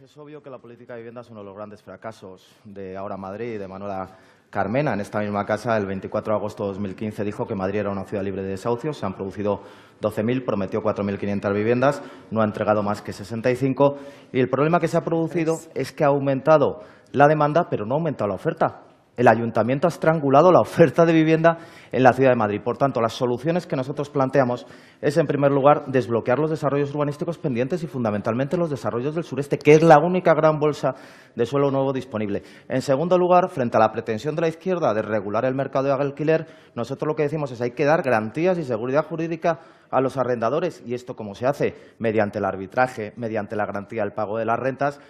Es obvio que la política de vivienda es uno de los grandes fracasos de ahora Madrid y de Manuela Carmena. En esta misma casa, el 24 de agosto de 2015, dijo que Madrid era una ciudad libre de desahucios. Se han producido 12.000, prometió 4.500 viviendas, no ha entregado más que 65. Y el problema que se ha producido es que ha aumentado la demanda, pero no ha aumentado la oferta el ayuntamiento ha estrangulado la oferta de vivienda en la ciudad de Madrid. Por tanto, las soluciones que nosotros planteamos es, en primer lugar, desbloquear los desarrollos urbanísticos pendientes y, fundamentalmente, los desarrollos del sureste, que es la única gran bolsa de suelo nuevo disponible. En segundo lugar, frente a la pretensión de la izquierda de regular el mercado de alquiler, nosotros lo que decimos es que hay que dar garantías y seguridad jurídica a los arrendadores, y esto como se hace mediante el arbitraje, mediante la garantía del pago de las rentas,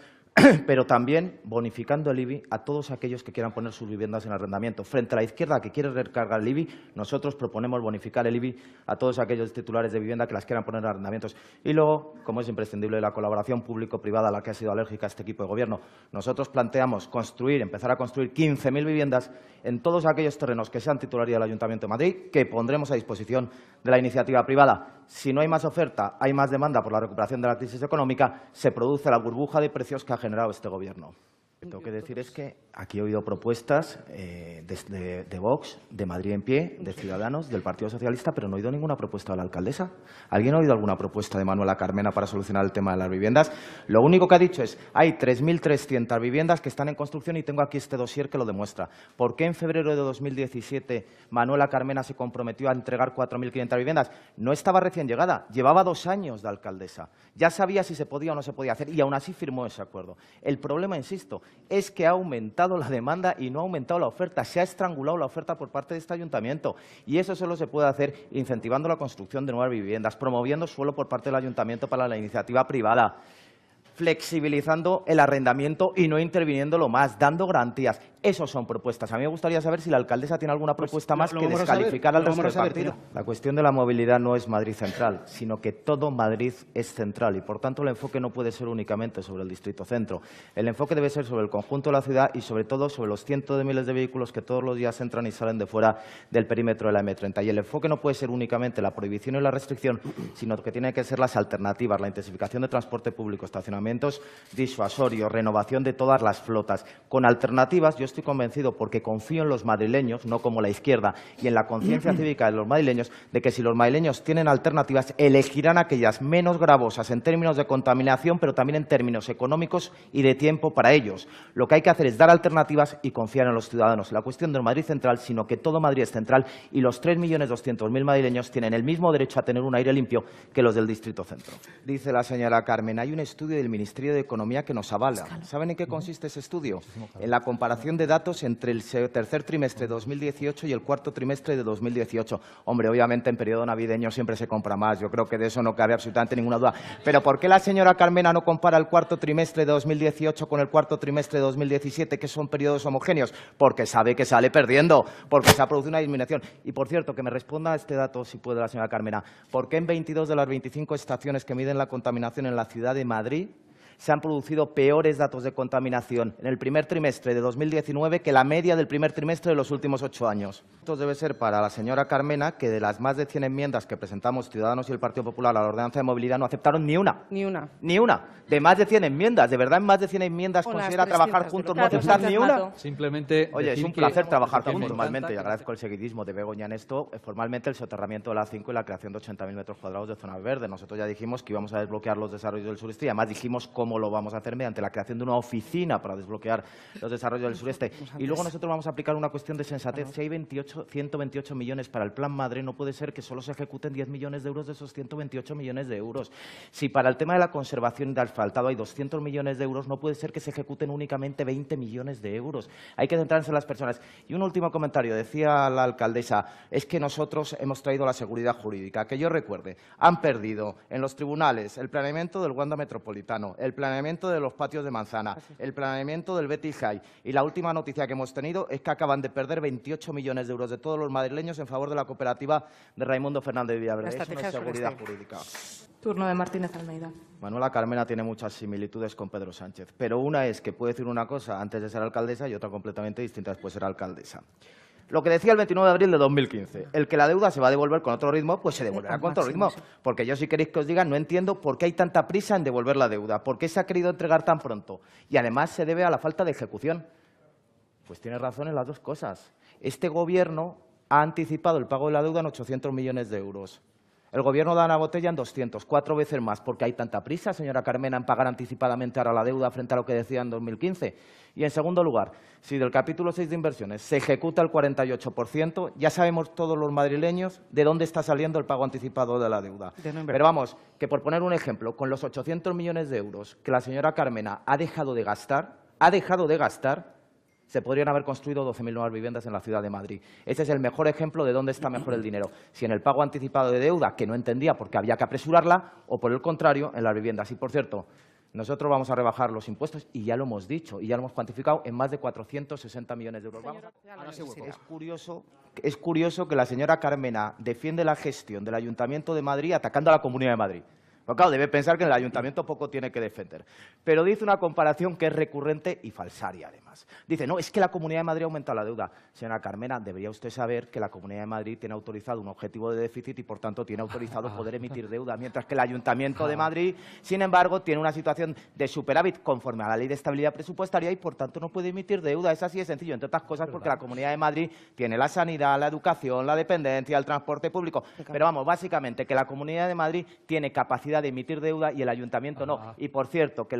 pero también bonificando el IBI a todos aquellos que quieran poner sus viviendas en arrendamiento. Frente a la izquierda que quiere recargar el IBI, nosotros proponemos bonificar el IBI a todos aquellos titulares de vivienda que las quieran poner en arrendamientos. Y luego, como es imprescindible la colaboración público-privada a la que ha sido alérgica este equipo de gobierno, nosotros planteamos construir, empezar a construir 15.000 viviendas en todos aquellos terrenos que sean titulares del Ayuntamiento de Madrid, que pondremos a disposición de la iniciativa privada si no hay más oferta, hay más demanda por la recuperación de la crisis económica, se produce la burbuja de precios que ha generado este Gobierno. Lo que Tengo que decir es que aquí he oído propuestas eh, de, Vox, de Madrid en pie, de Ciudadanos, del Partido Socialista, pero no he oído ninguna propuesta de la alcaldesa. ¿Alguien ha oído alguna propuesta de Manuela Carmena para solucionar el tema de las viviendas? Lo único que ha dicho es, hay 3.300 viviendas que están en construcción y tengo aquí este dossier que lo demuestra. ¿Por qué en febrero de 2017 Manuela Carmena se comprometió a entregar 4.500 viviendas? No estaba recién llegada, llevaba dos años de alcaldesa. Ya sabía si se podía o no se podía hacer y aún así firmó ese acuerdo. El problema, insisto, es que ha aumentado la demanda y no ha aumentado la oferta. Se ha estrangulado la oferta por parte de este ayuntamiento. Y eso solo se puede hacer incentivando la construcción de nuevas viviendas, promoviendo suelo por parte del ayuntamiento para la iniciativa privada flexibilizando el arrendamiento y no lo más, dando garantías. Esas son propuestas. A mí me gustaría saber si la alcaldesa tiene alguna pues propuesta más que descalificar al resto del partido. la cuestión de la movilidad no es Madrid central, sino que todo Madrid es central y, por tanto, el enfoque no puede ser únicamente sobre el distrito centro. El enfoque debe ser sobre el conjunto de la ciudad y, sobre todo, sobre los cientos de miles de vehículos que todos los días entran y salen de fuera del perímetro de la M30. Y el enfoque no puede ser únicamente la prohibición y la restricción, sino que tiene que ser las alternativas, la intensificación de transporte público, estacionamientos disuasorios, renovación de todas las flotas. Con alternativas, yo estoy convencido, porque confío en los madrileños, no como la izquierda, y en la conciencia cívica de los madrileños, de que si los madrileños tienen alternativas, elegirán aquellas menos gravosas en términos de contaminación, pero también en términos económicos y de tiempo para ellos. Lo que hay que hacer es dar alternativas y confiar en los ciudadanos. La cuestión del Madrid central, sino que todo Madrid es central y los 3.200.000 madrileños tienen el mismo derecho a tener un aire limpio que los del distrito centro. Dice la señora Carmen, hay un estudio del Ministerio de Economía que nos avala. ¿Saben en qué consiste ese estudio? En la comparación de datos entre el tercer trimestre de 2018 y el cuarto trimestre de 2018. Hombre, obviamente en periodo navideño siempre se compra más. Yo creo que de eso no cabe absolutamente ninguna duda. Pero ¿por qué la señora Carmena no compara el cuarto trimestre de 2018 con el cuarto trimestre de 2017, que son periodos homogéneos? Porque sabe que sale perdiendo, porque se ha producido una disminución. Y, por cierto, que me responda a este dato, si puede, la señora Carmena. ¿Por qué en 22 de las 25 estaciones que miden la contaminación en la ciudad de Madrid se han producido peores datos de contaminación en el primer trimestre de 2019 que la media del primer trimestre de los últimos ocho años. Esto debe ser para la señora Carmena, que de las más de 100 enmiendas que presentamos Ciudadanos y el Partido Popular a la ordenanza de movilidad no aceptaron ni una. Ni una. Ni una. De más de 100 enmiendas. De verdad, en más de 100 enmiendas considera trabajar juntos no aceptar ni una. Simplemente. Oye, es un placer trabajar juntos normalmente. Y agradezco el seguidismo de Begoña en esto. Eh, formalmente, el soterramiento de la 5 y la creación de 80.000 metros cuadrados de zonas verdes. Nosotros ya dijimos que íbamos a desbloquear los desarrollos del sureste y además dijimos cómo cómo lo vamos a hacer mediante la creación de una oficina para desbloquear los desarrollos del sureste. Pues y luego nosotros vamos a aplicar una cuestión de sensatez. Si hay 28, 128 millones para el Plan Madre, no puede ser que solo se ejecuten 10 millones de euros de esos 128 millones de euros. Si para el tema de la conservación de asfaltado hay 200 millones de euros, no puede ser que se ejecuten únicamente 20 millones de euros. Hay que centrarse en las personas. Y un último comentario. Decía la alcaldesa, es que nosotros hemos traído la seguridad jurídica. Que yo recuerde, han perdido en los tribunales el planeamiento del Wanda Metropolitano, el planeamiento de los patios de manzana, el planeamiento del Betis High. Y la última noticia que hemos tenido es que acaban de perder 28 millones de euros de todos los madrileños en favor de la cooperativa de Raimundo Fernández Villaverde. seguridad jurídica. Turno de Martínez Almeida. Manuela Carmena tiene muchas similitudes con Pedro Sánchez, pero una es que puede decir una cosa antes de ser alcaldesa y otra completamente distinta después de ser alcaldesa. Lo que decía el 29 de abril de 2015, el que la deuda se va a devolver con otro ritmo, pues se devolverá con otro ritmo. Porque yo, si queréis que os diga, no entiendo por qué hay tanta prisa en devolver la deuda, por qué se ha querido entregar tan pronto. Y además se debe a la falta de ejecución. Pues tiene razón en las dos cosas. Este Gobierno ha anticipado el pago de la deuda en 800 millones de euros. El Gobierno da una botella en 200, cuatro veces más, porque hay tanta prisa, señora Carmena, en pagar anticipadamente ahora la deuda frente a lo que decía en 2015. Y, en segundo lugar, si del capítulo 6 de inversiones se ejecuta el 48%, ya sabemos todos los madrileños de dónde está saliendo el pago anticipado de la deuda. Pero vamos, que por poner un ejemplo, con los 800 millones de euros que la señora Carmena ha dejado de gastar, ha dejado de gastar se podrían haber construido 12.000 nuevas viviendas en la ciudad de Madrid. Ese es el mejor ejemplo de dónde está mejor el dinero. Si en el pago anticipado de deuda, que no entendía porque había que apresurarla, o por el contrario, en las viviendas. Y, por cierto, nosotros vamos a rebajar los impuestos y ya lo hemos dicho y ya lo hemos cuantificado en más de 460 millones de euros. es, curioso, que la señora Carmena defiende la gestión del Ayuntamiento de Madrid atacando a la Comunidad de Madrid. Porque, claro, debe pensar que en el Ayuntamiento poco tiene que defender. Pero dice una comparación que es recurrente y falsaria, además. Dice, no, es que la Comunidad de Madrid ha aumentado la deuda. Señora Carmena, debería usted saber que la Comunidad de Madrid tiene autorizado un objetivo de déficit y, por tanto, tiene autorizado poder emitir deuda, mientras que el Ayuntamiento de Madrid, sin embargo, tiene una situación de superávit conforme a la Ley de Estabilidad Presupuestaria y, por tanto, no puede emitir deuda. Es así de sencillo, entre otras cosas, porque la Comunidad de Madrid tiene la sanidad, la educación, la dependencia, el transporte público. Pero vamos, básicamente, que la Comunidad de Madrid tiene capacidad de emitir deuda y el Ayuntamiento no. Y, por cierto, que,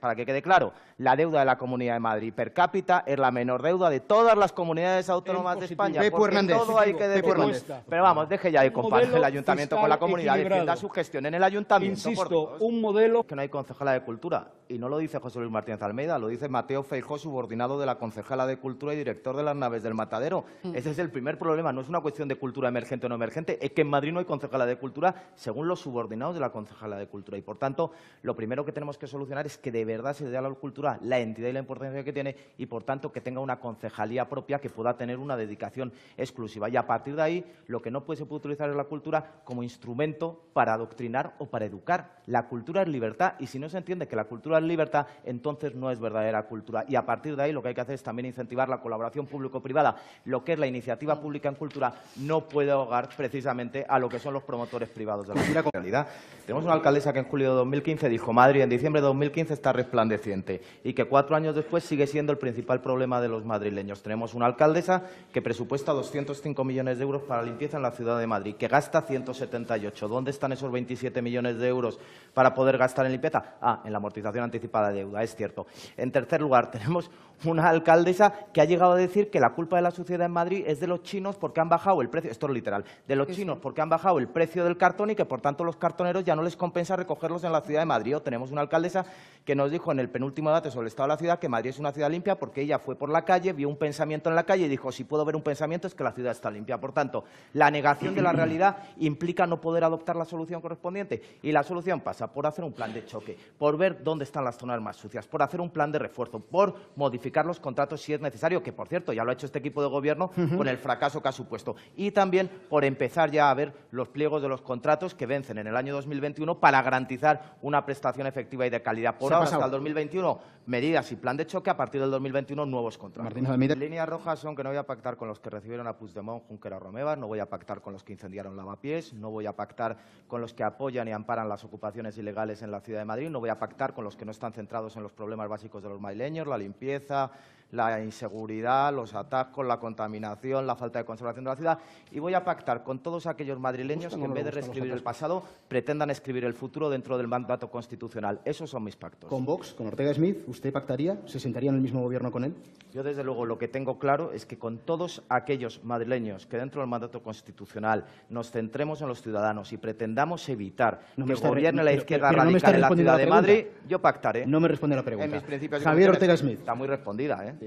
para que quede claro, la deuda de la Comunidad de Madrid cápita es la menor deuda de todas las comunidades autónomas de España. De Pero vamos, deje ya de comparar el ayuntamiento con la comunidad, defienda su gestión en el ayuntamiento. Insisto, un modelo... Que no hay concejala de cultura, y no lo dice José Luis Martínez Almeida, lo dice Mateo Feijó, subordinado de la concejala de cultura y director de las naves del matadero. Mm. Ese es el primer problema, no es una cuestión de cultura emergente o no emergente, es que en Madrid no hay concejala de cultura según los subordinados de la concejala de cultura. Y por tanto, lo primero que tenemos que solucionar es que de verdad se dé a la cultura la entidad y la importancia que tiene y, por tanto, que tenga una concejalía propia que pueda tener una dedicación exclusiva. Y a partir de ahí, lo que no puede, se puede utilizar es la cultura como instrumento para adoctrinar o para educar. La cultura es libertad y si no se entiende que la cultura es libertad, entonces no es verdadera cultura. Y a partir de ahí, lo que hay que hacer es también incentivar la colaboración público-privada. Lo que es la iniciativa pública en cultura no puede ahogar precisamente a lo que son los promotores privados de la cultura. Tenemos una alcaldesa que en julio de 2015 dijo Madrid en diciembre de 2015 está resplandeciente y que cuatro años después sigue siendo el principal problema de los madrileños. Tenemos una alcaldesa que presupuesta 205 millones de euros para limpieza en la ciudad de Madrid, que gasta 178. ¿Dónde están esos 27 millones de euros para poder gastar en limpieza? Ah, en la amortización anticipada de deuda, es cierto. En tercer lugar, tenemos una alcaldesa que ha llegado a decir que la culpa de la suciedad en Madrid es de los chinos porque han bajado el precio, esto es literal, de los chinos porque han bajado el precio del cartón y que por tanto los cartoneros ya no les compensa recogerlos en la ciudad de Madrid. O tenemos una alcaldesa que nos dijo en el penúltimo debate sobre el estado de la ciudad que Madrid es una ciudad limpia porque ella fue por la calle, vio un pensamiento en la calle y dijo, si puedo ver un pensamiento es que la ciudad está limpia. Por tanto, la negación de la realidad implica no poder adoptar la solución correspondiente y la solución pasa por hacer un plan de choque, por ver dónde están las zonas más sucias, por hacer un plan de refuerzo, por modificar los contratos si es necesario, que por cierto ya lo ha hecho este equipo de gobierno con el fracaso que ha supuesto, y también por empezar ya a ver los pliegos de los contratos que vencen en el año 2021 para garantizar una prestación efectiva y de calidad. Por ahora, hasta el 2021, medidas y plan de choque a partir del 2021 nuevos contratos. Las Líneas rojas son que no voy a pactar con los que recibieron a Puigdemont, Junquera Romeva, no voy a pactar con los que incendiaron Lavapiés, no voy a pactar con los que apoyan y amparan las ocupaciones ilegales en la ciudad de Madrid, no voy a pactar con los que no están centrados en los problemas básicos de los maileños, la limpieza, la inseguridad, los ataques, la contaminación, la falta de conservación de la ciudad. Y voy a pactar con todos aquellos madrileños que en vez de reescribir el pasado, pretendan escribir el futuro dentro del mandato constitucional. Esos son mis pactos. ¿Con Vox, con Ortega Smith, usted pactaría? ¿Se sentaría en el mismo gobierno con él? Yo, desde luego, lo que tengo claro es que con todos aquellos madrileños que dentro del mandato constitucional nos centremos en los ciudadanos y pretendamos evitar que gobierne la izquierda radical en la ciudad de Madrid, yo pactaré. No me responde la pregunta. En mis principios Javier Ortega Smith. Está muy respondida, ¿eh?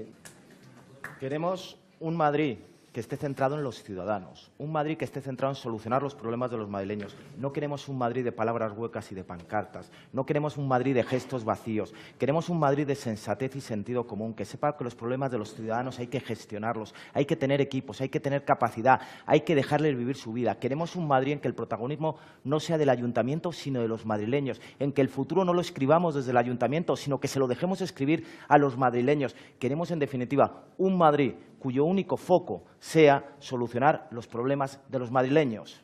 Queremos un Madrid que esté centrado en los ciudadanos, un Madrid que esté centrado en solucionar los problemas de los madrileños. No queremos un Madrid de palabras huecas y de pancartas, no queremos un Madrid de gestos vacíos, queremos un Madrid de sensatez y sentido común, que sepa que los problemas de los ciudadanos hay que gestionarlos, hay que tener equipos, hay que tener capacidad, hay que dejarles vivir su vida. Queremos un Madrid en que el protagonismo no sea del ayuntamiento, sino de los madrileños, en que el futuro no lo escribamos desde el ayuntamiento, sino que se lo dejemos escribir a los madrileños. Queremos, en definitiva, un Madrid cuyo único foco sea solucionar los problemas de los madrileños.